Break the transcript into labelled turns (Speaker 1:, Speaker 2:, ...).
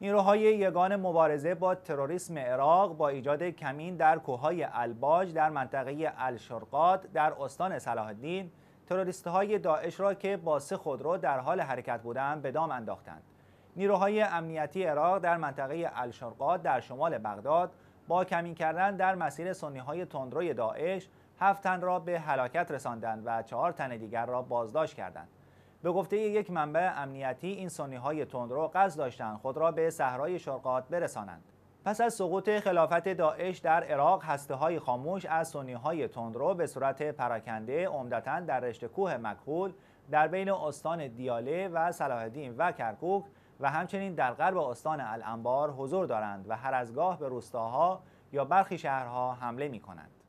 Speaker 1: نیروهای یگان مبارزه با تروریسم عراق با ایجاد کمین در کوههای الباج در منطقه الشرقات در استان صلاح الدین داعش را که با سه خودرو در حال حرکت بودند به دام انداختند. نیروهای امنیتی عراق در منطقه الشرقات در شمال بغداد با کمین کردن در مسیر سنیهای تندروی داعش هفت تن را به هلاکت رساندند و چهار تن دیگر را بازداشت کردند. به گفته یک منبع امنیتی این سنی های تندرو قصد داشتند خود را به صحرای شرقات برسانند پس از سقوط خلافت داعش در عراق هسته های خاموش از سنی های تندرو به صورت پراکنده عمدتا در رشته کوه مکهول در بین استان دیاله و صلاح و کرکوک و همچنین در غرب استان الانبار حضور دارند و هر از گاه به روستاها یا برخی شهرها
Speaker 2: حمله می کنند.